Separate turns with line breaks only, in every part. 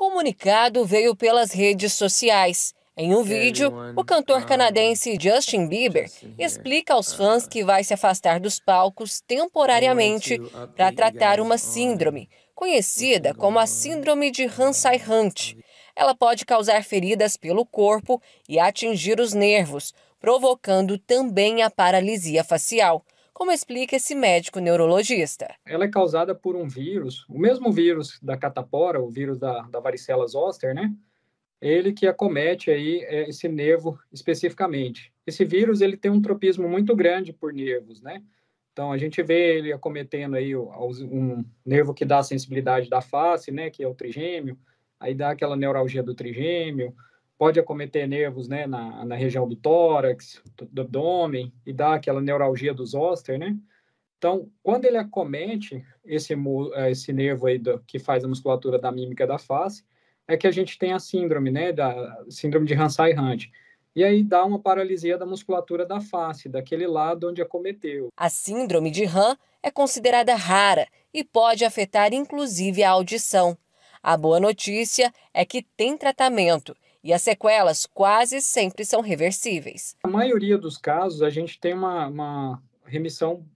comunicado veio pelas redes sociais. Em um vídeo, o cantor canadense Justin Bieber explica aos uh, fãs que vai se afastar dos palcos temporariamente para tratar uma síndrome, conhecida como a Síndrome de Hansi-Hunt. Ela pode causar feridas pelo corpo e atingir os nervos, provocando também a paralisia facial como explica esse médico
neurologista. Ela é causada por um vírus, o mesmo vírus da catapora, o vírus da, da varicela zoster, né? Ele que acomete aí é, esse nervo especificamente. Esse vírus ele tem um tropismo muito grande por nervos, né? Então a gente vê ele acometendo aí um nervo que dá a sensibilidade da face, né, que é o trigêmeo, aí dá aquela neuralgia do trigêmeo, pode acometer nervos né, na, na região do tórax, do abdômen, e dar aquela neuralgia dos zoster, né? Então, quando ele acomete esse, eh, esse nervo aí do, que faz a musculatura da mímica da face, é que a gente tem a síndrome, né, da síndrome de Hantzai-Hunt. E aí dá uma paralisia da musculatura da face, daquele lado onde acometeu. A síndrome de Han é
considerada rara e pode afetar inclusive a audição. A boa notícia é que tem tratamento e as sequelas quase sempre são reversíveis.
A maioria dos casos, a gente tem uma, uma remissão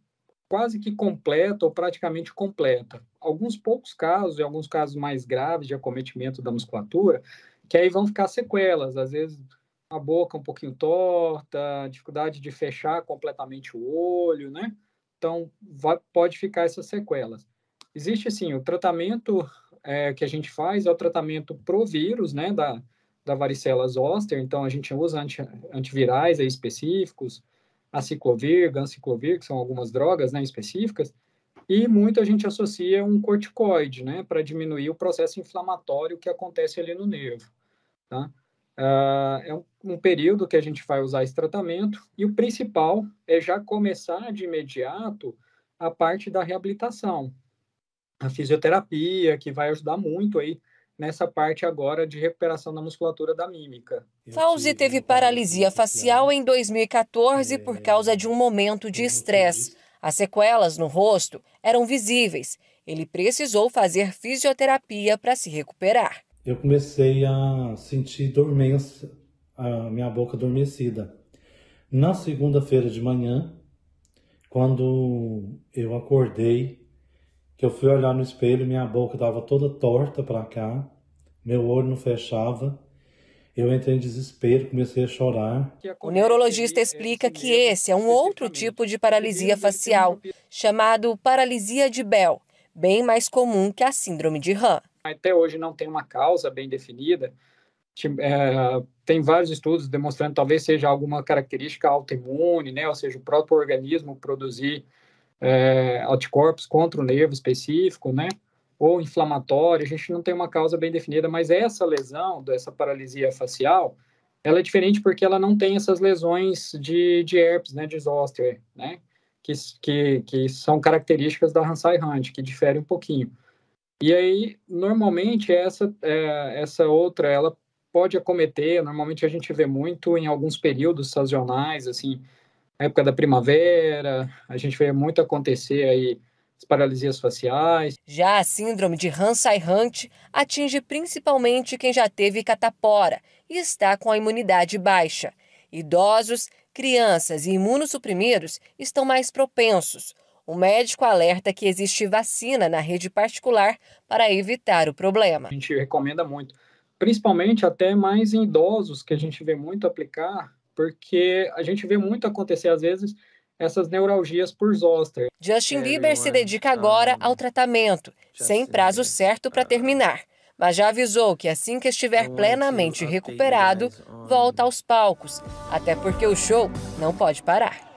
quase que completa ou praticamente completa. Alguns poucos casos, e alguns casos mais graves de acometimento da musculatura, que aí vão ficar sequelas, às vezes a boca um pouquinho torta, dificuldade de fechar completamente o olho, né? Então, vai, pode ficar essas sequelas. Existe, sim, o tratamento é, que a gente faz é o tratamento pro vírus, né, da, da varicela zoster, então a gente usa anti, antivirais específicos, aciclovir, ganciclovir, que são algumas drogas né, específicas, e muito a gente associa um corticoide, né, para diminuir o processo inflamatório que acontece ali no nervo, tá? Uh, é um, um, período que a gente vai usar esse tratamento e o principal é já começar de imediato a parte da reabilitação, a fisioterapia, que vai ajudar muito aí nessa parte agora de recuperação da musculatura da mímica.
Fauzi teve paralisia facial em 2014 por é, causa de um momento de estresse. As sequelas no rosto eram visíveis. Ele precisou fazer fisioterapia para se recuperar.
Eu comecei a sentir dormência, a minha boca adormecida. Na segunda-feira de manhã, quando eu acordei, que eu fui olhar no espelho, minha boca estava toda torta para cá, meu olho não fechava. Eu entrei em desespero, comecei a chorar. O
neurologista explica que esse é um outro tipo de paralisia é facial, tipo chamado paralisia de Bell, bem mais comum que a síndrome de Han.
Até hoje não tem uma causa bem definida. É, tem vários estudos demonstrando que talvez seja alguma característica autoimune, né? ou seja, o próprio organismo produzir é, anticorpos contra o nervo específico, né? Ou inflamatório, a gente não tem uma causa bem definida, mas essa lesão, dessa paralisia facial, ela é diferente porque ela não tem essas lesões de, de herpes, né, de zoster, né, que, que, que são características da Hansai Hunt, que difere um pouquinho. E aí, normalmente, essa, é, essa outra, ela pode acometer, normalmente a gente vê muito em alguns períodos sazonais, assim, época da primavera, a gente vê muito acontecer aí as paralisias faciais.
Já a síndrome de Hansen-Hunt atinge principalmente quem já teve catapora e está com a imunidade baixa. Idosos, crianças e imunossuprimidos estão mais propensos. O médico alerta que existe vacina na rede particular para evitar o problema. A
gente recomenda muito, principalmente até mais em idosos, que a gente vê muito aplicar porque a gente vê muito acontecer, às vezes, essas neuralgias por zoster. Justin é, Bieber se dedica
agora então. ao tratamento, sem prazo certo para terminar, mas já avisou que assim que estiver plenamente recuperado, volta aos palcos, até porque o show não pode parar.